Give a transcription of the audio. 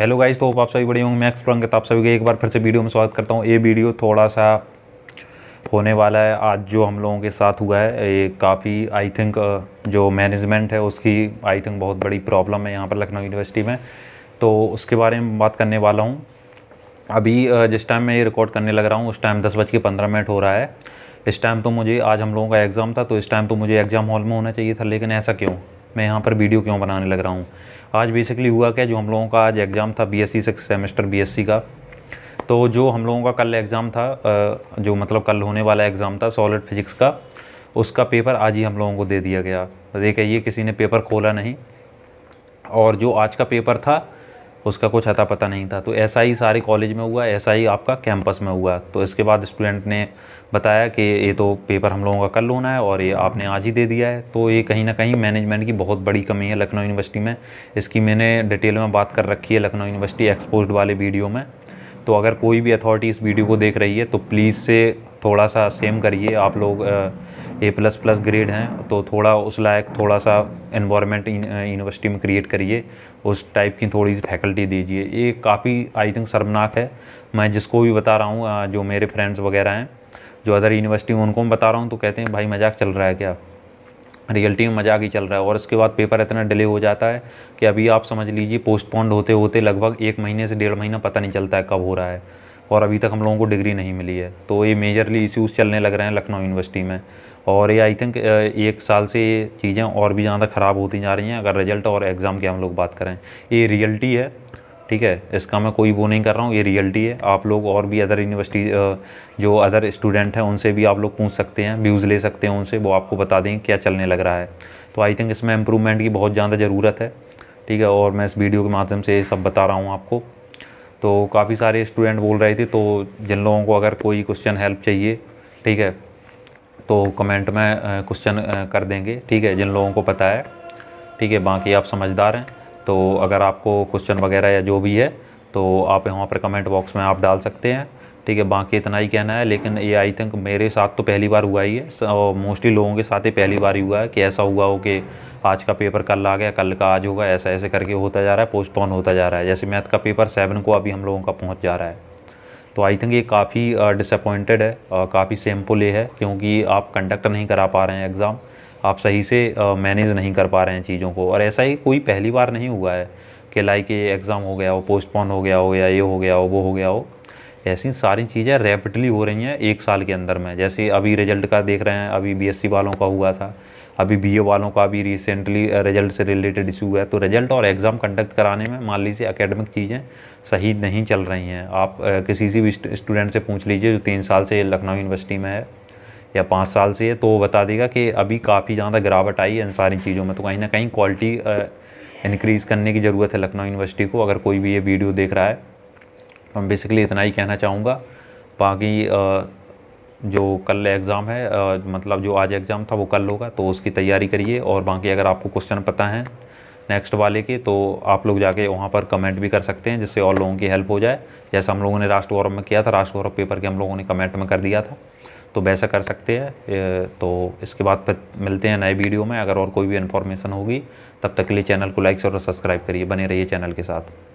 hello guys तो आप सभी बड़े होंगे मैं एक्सप्रोंग आप सभी का एक बार फिर से वीडियो में स्वागत करता हूँ ये वीडियो थोड़ा सा होने वाला है आज जो हम लोगों के साथ हुआ है ये काफ़ी आई थिंक जो मैनेजमेंट है उसकी आई थिंक बहुत बड़ी प्रॉब्लम है यहाँ पर लखनऊ यूनिवर्सिटी में तो उसके बारे में बात करने वाला हूँ अभी जिस टाइम मैं ये रिकॉर्ड करने लग रहा हूँ उस टाइम दस बज के पंद्रह मिनट हो रहा है इस टाइम तो मुझे आज हम लोगों का एग्ज़ाम था तो इस टाइम तो मुझे एग्ज़ाम हॉल में होना चाहिए था लेकिन ऐसा क्यों मैं यहाँ पर वीडियो क्यों बनाने लग रहा हूँ आज बेसिकली हुआ क्या जो हम लोगों का आज एग्ज़ाम था B S C semester B का तो जो हम लोगों का कल एग्ज़ाम था जो मतलब कल होने वाला एग्ज़ाम था सॉलिड फिजिक्स का उसका पेपर आज ही हम लोगों को दे दिया गया ये कहिए किसी ने पेपर खोला नहीं और जो आज का पेपर था उसका कुछ अता पता नहीं था तो ऐसा ही सारे कॉलेज में हुआ ऐसा ही आपका कैंपस में हुआ तो इसके बाद स्टूडेंट ने बताया कि ये तो पेपर हम लोगों का कल होना है और ये आपने आज ही दे दिया है तो ये कहीं ना कहीं मैनेजमेंट की बहुत बड़ी कमी है लखनऊ यूनिवर्सिटी में इसकी मैंने डिटेल में बात कर रखी है लखनऊ यूनिवर्सिटी एक्सपोज वाले वीडियो में तो अगर कोई भी अथॉरिटी इस वीडियो को देख रही है तो प्लीज़ से थोड़ा सा सेम करिए आप लोग आ, ए प्लस प्लस ग्रेड हैं तो थोड़ा उस लायक थोड़ा सा इन्वायरमेंट यूनिवर्सिटी में क्रिएट करिए उस टाइप की थोड़ी सी फैकल्टी दीजिए ये काफ़ी आई थिंक शर्मनाक है मैं जिसको भी बता रहा हूँ जो मेरे फ्रेंड्स वगैरह हैं जो अदर यूनिवर्सिटी में उनको मैं बता रहा हूँ तो कहते हैं भाई मजाक चल रहा है क्या रियलिटी में मजाक ही चल रहा है और इसके बाद पेपर इतना डिले हो जाता है कि अभी आप समझ लीजिए पोस्टपोन्ड होते होते लगभग एक महीने से डेढ़ महीना पता नहीं चलता है कब हो रहा है और अभी तक हम लोगों को डिग्री नहीं मिली है तो ये मेजरली इश्यूज़ चलने लग रहे हैं लखनऊ यूनिवर्सिटी में और ये आई थिंक एक साल से ये चीज़ें और भी ज़्यादा ख़राब होती जा रही हैं अगर रिजल्ट और एग्ज़ाम की हम लोग बात करें ये रियलिटी है ठीक है इसका मैं कोई वो नहीं कर रहा हूँ ये रियलिटी है आप लोग और भी अदर यूनिवर्सिटी जो अदर स्टूडेंट हैं उनसे भी आप लोग पूछ सकते हैं व्यूज़ ले सकते हैं उनसे वो आपको बता दें क्या चलने लग रहा है तो आई थिंक इसमें इम्प्रूवमेंट की बहुत ज़्यादा ज़रूरत है ठीक है और मैं इस वीडियो के माध्यम से ये सब बता रहा हूँ आपको तो काफ़ी सारे स्टूडेंट बोल रहे थे तो जिन लोगों को अगर कोई क्वेश्चन हेल्प चाहिए ठीक है तो कमेंट में क्वेश्चन कर देंगे ठीक है जिन लोगों को पता है ठीक है बाकी आप समझदार हैं तो अगर आपको क्वेश्चन वगैरह या जो भी है तो आप यहाँ पर कमेंट बॉक्स में आप डाल सकते हैं ठीक है बाकी इतना ही कहना है लेकिन ये आई थिंक मेरे साथ तो पहली बार हुआ ही है मोस्टली लोगों के साथ ही पहली बार ही हुआ है कि ऐसा हुआ हो कि आज का पेपर कल आ गया कल का आज होगा ऐसा ऐसे करके होता जा रहा है पोस्टपोन होता जा रहा है जैसे मैथ का पेपर सेवन को अभी हम लोगों का पहुँच जा रहा है तो आई थिंक ये काफ़ी डिसअपॉइंटेड है काफ़ी सिंपल ये है क्योंकि आप कंडक्ट नहीं करा पा रहे हैं एग्ज़ाम आप सही से मैनेज नहीं कर पा रहे हैं चीज़ों को और ऐसा ही कोई पहली बार नहीं हुआ है कि लाइक ये एग्ज़ाम हो गया हो पोस्टपोन हो गया हो या ये हो गया हो वो हो गया हो ऐसी सारी चीज़ें रैपिडली हो रही हैं एक साल के अंदर में जैसे अभी रिजल्ट का देख रहे हैं अभी बीएससी वालों का हुआ था अभी बीए वालों का भी रिसेंटली रिजल्ट से रिलेटेड इशू है तो रिजल्ट और एग्ज़ाम कंडक्ट कराने में मान लीजिए अकेडमिक चीज़ें सही नहीं चल रही हैं आप किसी भी स्टूडेंट से पूछ लीजिए जो तीन साल से लखनऊ यूनिवर्सिटी में है या पाँच साल से है तो बता देगा कि अभी काफ़ी ज़्यादा गिरावट आई है इन सारी चीज़ों में तो कहीं ना कहीं क्वालिटी इनक्रीज़ करने की ज़रूरत है लखनऊ यूनिवर्सिटी को अगर कोई भी ये वीडियो देख रहा है तो बेसिकली इतना ही कहना चाहूँगा बाकी जो कल एग्ज़ाम है मतलब जो आज एग्ज़ाम था वो कल होगा तो उसकी तैयारी करिए और बाकी अगर आपको क्वेश्चन पता है नेक्स्ट वाले के तो आप लोग जाके वहाँ पर कमेंट भी कर सकते हैं जिससे और लोगों की हेल्प हो जाए जैसा हम लोगों ने राष्ट्र गौरव में किया था राष्ट्र गौरव पेपर के हम लोगों ने कमेंट में कर दिया था तो वैसा कर सकते हैं तो इसके बाद फिर मिलते हैं नए वीडियो में अगर और कोई भी इन्फॉर्मेशन होगी तब तक के लिए चैनल को लाइक और सब्सक्राइब करिए बने रहिए चैनल के साथ